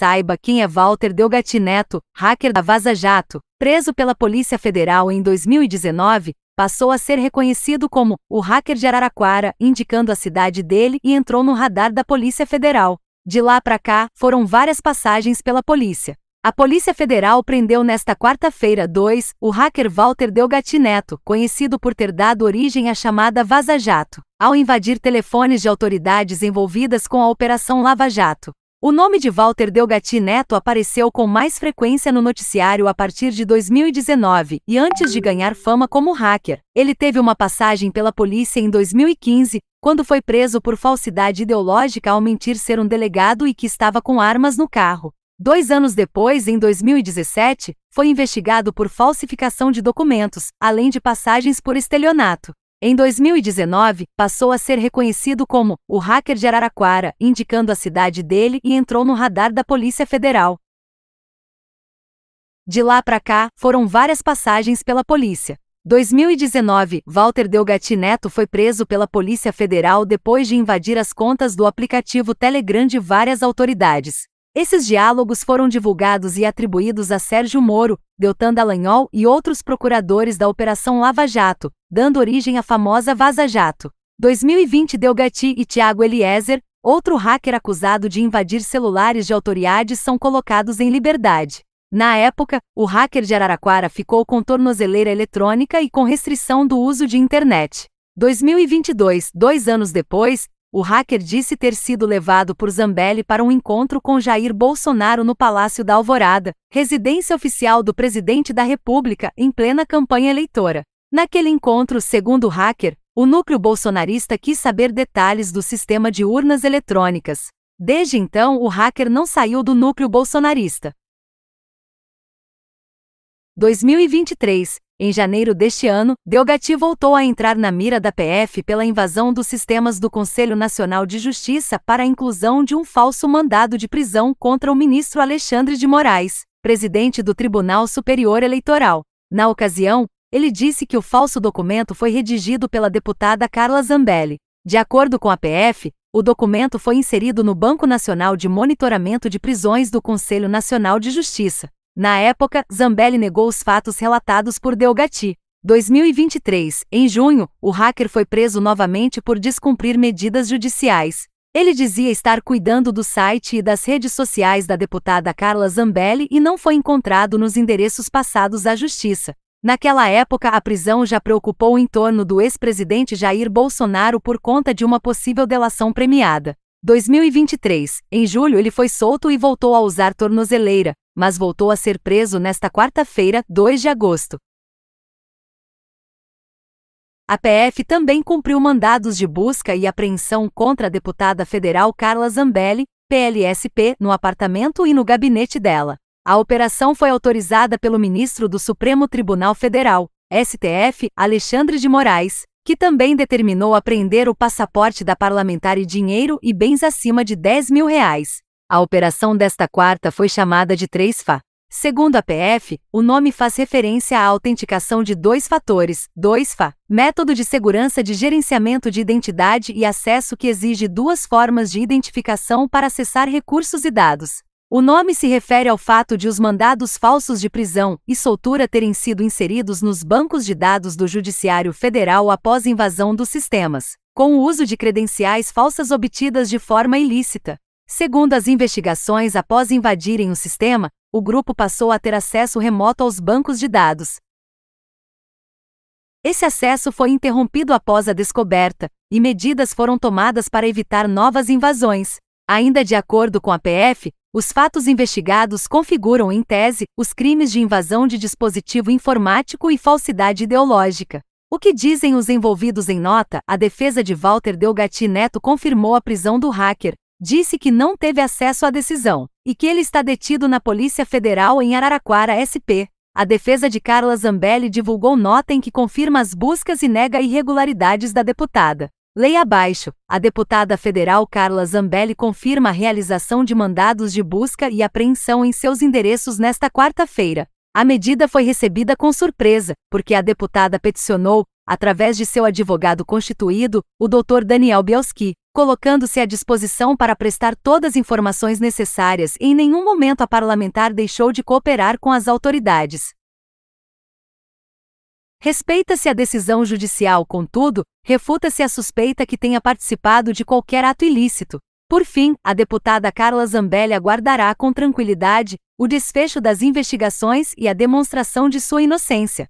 saiba quem é Walter Delgatti Neto, hacker da Vaza Jato, preso pela Polícia Federal em 2019, passou a ser reconhecido como o hacker de Araraquara, indicando a cidade dele e entrou no radar da Polícia Federal. De lá para cá, foram várias passagens pela polícia. A Polícia Federal prendeu nesta quarta-feira 2 o hacker Walter Delgatti Neto, conhecido por ter dado origem à chamada Vaza Jato, ao invadir telefones de autoridades envolvidas com a Operação Lava Jato. O nome de Walter Delgatti Neto apareceu com mais frequência no noticiário a partir de 2019, e antes de ganhar fama como hacker, ele teve uma passagem pela polícia em 2015, quando foi preso por falsidade ideológica ao mentir ser um delegado e que estava com armas no carro. Dois anos depois, em 2017, foi investigado por falsificação de documentos, além de passagens por estelionato. Em 2019, passou a ser reconhecido como o hacker de Araraquara, indicando a cidade dele e entrou no radar da Polícia Federal. De lá para cá, foram várias passagens pela polícia. 2019, Walter Delgatti Neto foi preso pela Polícia Federal depois de invadir as contas do aplicativo Telegram de várias autoridades. Esses diálogos foram divulgados e atribuídos a Sérgio Moro, Deltan Dallagnol e outros procuradores da Operação Lava Jato, dando origem à famosa Vaza Jato. 2020 Delgatti e Tiago Eliezer, outro hacker acusado de invadir celulares de autoridades, são colocados em liberdade. Na época, o hacker de Araraquara ficou com tornozeleira eletrônica e com restrição do uso de internet. 2022, dois anos depois, o hacker disse ter sido levado por Zambelli para um encontro com Jair Bolsonaro no Palácio da Alvorada, residência oficial do presidente da República, em plena campanha eleitora. Naquele encontro, segundo o hacker, o núcleo bolsonarista quis saber detalhes do sistema de urnas eletrônicas. Desde então, o hacker não saiu do núcleo bolsonarista. 2023 em janeiro deste ano, Delgati voltou a entrar na mira da PF pela invasão dos sistemas do Conselho Nacional de Justiça para a inclusão de um falso mandado de prisão contra o ministro Alexandre de Moraes, presidente do Tribunal Superior Eleitoral. Na ocasião, ele disse que o falso documento foi redigido pela deputada Carla Zambelli. De acordo com a PF, o documento foi inserido no Banco Nacional de Monitoramento de Prisões do Conselho Nacional de Justiça. Na época, Zambelli negou os fatos relatados por Delgatti. 2023, em junho, o hacker foi preso novamente por descumprir medidas judiciais. Ele dizia estar cuidando do site e das redes sociais da deputada Carla Zambelli e não foi encontrado nos endereços passados à justiça. Naquela época, a prisão já preocupou em torno do ex-presidente Jair Bolsonaro por conta de uma possível delação premiada. 2023. Em julho, ele foi solto e voltou a usar tornozeleira, mas voltou a ser preso nesta quarta-feira, 2 de agosto. A PF também cumpriu mandados de busca e apreensão contra a deputada federal Carla Zambelli, PLSP, no apartamento e no gabinete dela. A operação foi autorizada pelo ministro do Supremo Tribunal Federal, STF, Alexandre de Moraes, que também determinou apreender o passaporte da parlamentar e dinheiro e bens acima de 10 mil reais. A operação desta quarta foi chamada de 3FA. Segundo a PF, o nome faz referência à autenticação de dois fatores, 2FA, método de segurança de gerenciamento de identidade e acesso que exige duas formas de identificação para acessar recursos e dados. O nome se refere ao fato de os mandados falsos de prisão e soltura terem sido inseridos nos bancos de dados do Judiciário Federal após invasão dos sistemas, com o uso de credenciais falsas obtidas de forma ilícita. Segundo as investigações, após invadirem o sistema, o grupo passou a ter acesso remoto aos bancos de dados. Esse acesso foi interrompido após a descoberta, e medidas foram tomadas para evitar novas invasões. Ainda de acordo com a PF, os fatos investigados configuram, em tese, os crimes de invasão de dispositivo informático e falsidade ideológica. O que dizem os envolvidos em nota, a defesa de Walter Delgatti Neto confirmou a prisão do hacker, disse que não teve acesso à decisão e que ele está detido na Polícia Federal em Araraquara SP. A defesa de Carla Zambelli divulgou nota em que confirma as buscas e nega irregularidades da deputada. Leia abaixo. A deputada federal Carla Zambelli confirma a realização de mandados de busca e apreensão em seus endereços nesta quarta-feira. A medida foi recebida com surpresa, porque a deputada peticionou, através de seu advogado constituído, o Dr. Daniel Bielski, colocando-se à disposição para prestar todas as informações necessárias e em nenhum momento a parlamentar deixou de cooperar com as autoridades. Respeita-se a decisão judicial, contudo, refuta-se a suspeita que tenha participado de qualquer ato ilícito. Por fim, a deputada Carla Zambelli aguardará com tranquilidade o desfecho das investigações e a demonstração de sua inocência.